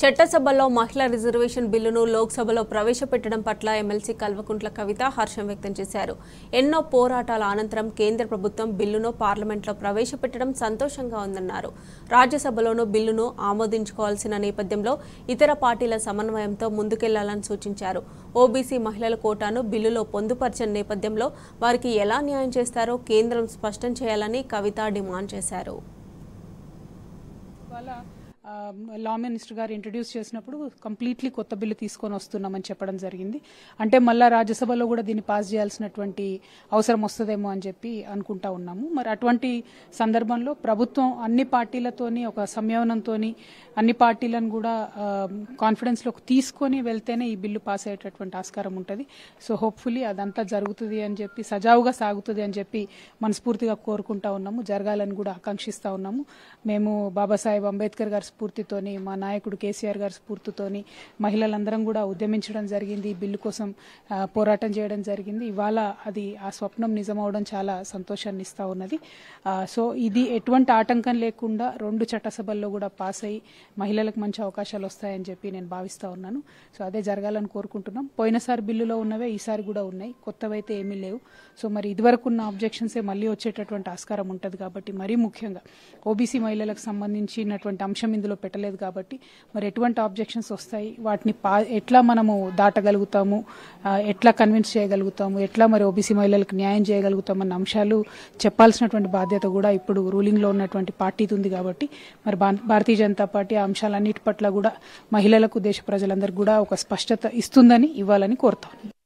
చట్టసభలో మహిళా రిజర్వేషన్ బిల్లును లోక్సభలో ప్రవేశపెట్టడం పట్ల ఎమ్మెల్సీ కల్వకుంట్ల కవిత హర్షం వ్యక్తం చేశారు ఎన్నో పోరాటాల అనంతరం కేంద్ర ప్రభుత్వం బిల్లును పార్లమెంట్లో ప్రవేశపెట్టడం సంతోషంగా ఉందన్నారు రాజ్యసభలోనూ బిల్లును ఆమోదించుకోవాల్సిన నేపథ్యంలో ఇతర పార్టీల సమన్వయంతో ముందుకెళ్లాలని సూచించారు ఓబీసీ మహిళల కోటాను బిల్లులో పొందుపరిచిన నేపథ్యంలో వారికి ఎలా న్యాయం చేస్తారో కేంద్రం స్పష్టం చేయాలని కవిత డిమాండ్ చేశారు లా um, మినిస్టర్ గారు ఇంట్రడ్యూస్ చేసినప్పుడు కంప్లీట్లీ కొత్త బిల్లు తీసుకొని వస్తున్నామని చెప్పడం జరిగింది అంటే మళ్ళా రాజ్యసభలో కూడా దీన్ని పాస్ చేయాల్సినటువంటి అవసరం వస్తుందేమో అని చెప్పి అనుకుంటా ఉన్నాము మరి అటువంటి సందర్భంలో ప్రభుత్వం అన్ని పార్టీలతోని ఒక సంయోనంతో అన్ని పార్టీలను కూడా కాన్ఫిడెన్స్లోకి um, తీసుకొని వెళ్తేనే ఈ బిల్లు పాస్ అయ్యేటటువంటి ఆస్కారం ఉంటుంది సో హోప్ఫుల్లీ అదంతా జరుగుతుంది అని చెప్పి సజావుగా సాగుతుంది అని చెప్పి మనస్ఫూర్తిగా కోరుకుంటా ఉన్నాము జరగాలని కూడా ఆకాంక్షిస్తూ ఉన్నాము మేము బాబాసాహెబ్ అంబేద్కర్ గారు స్ఫూర్తితోని మా నాయకుడు కేసీఆర్ గారి స్ఫూర్తితోని మహిళలందరం కూడా ఉద్యమించడం జరిగింది బిల్లు కోసం పోరాటం చేయడం జరిగింది ఇవాళ అది ఆ స్వప్నం నిజమవడం చాలా సంతోషాన్ని ఇస్తా ఉన్నది సో ఇది ఎటువంటి ఆటంకం లేకుండా రెండు చట్టసభల్లో కూడా పాస్ అయ్యి మహిళలకు మంచి అవకాశాలు వస్తాయని చెప్పి నేను భావిస్తా ఉన్నాను సో అదే జరగాలని కోరుకుంటున్నాం పోయినసారి బిల్లులో ఉన్నవే ఈసారి కూడా ఉన్నాయి కొత్తవైతే ఏమీ లేవు సో మరి ఇదివరకు ఉన్న ఆబ్జెక్షన్సే మళ్ళీ వచ్చేటటువంటి ఆస్కారం ఉంటుంది కాబట్టి మరీ ముఖ్యంగా ఓబీసీ మహిళలకు సంబంధించినటువంటి అంశం ఇందులో పెట్టలేదు కాబట్టి మరి ఎటువంటి ఆబ్జెక్షన్స్ వస్తాయి వాటిని పా ఎట్లా మనము దాటగలుగుతాము ఎట్లా కన్విన్స్ చేయగలుగుతాము ఎట్లా మరి ఓబీసీ మహిళలకు న్యాయం అన్న అంశాలు చెప్పాల్సినటువంటి బాధ్యత కూడా ఇప్పుడు రూలింగ్లో ఉన్నటువంటి పార్టీది ఉంది కాబట్టి మరి భారతీయ జనతా పార్టీ ఆ అంశాలన్నిటి పట్ల కూడా మహిళలకు దేశ ప్రజలందరికీ కూడా ఒక స్పష్టత ఇస్తుందని ఇవ్వాలని కోరుతాను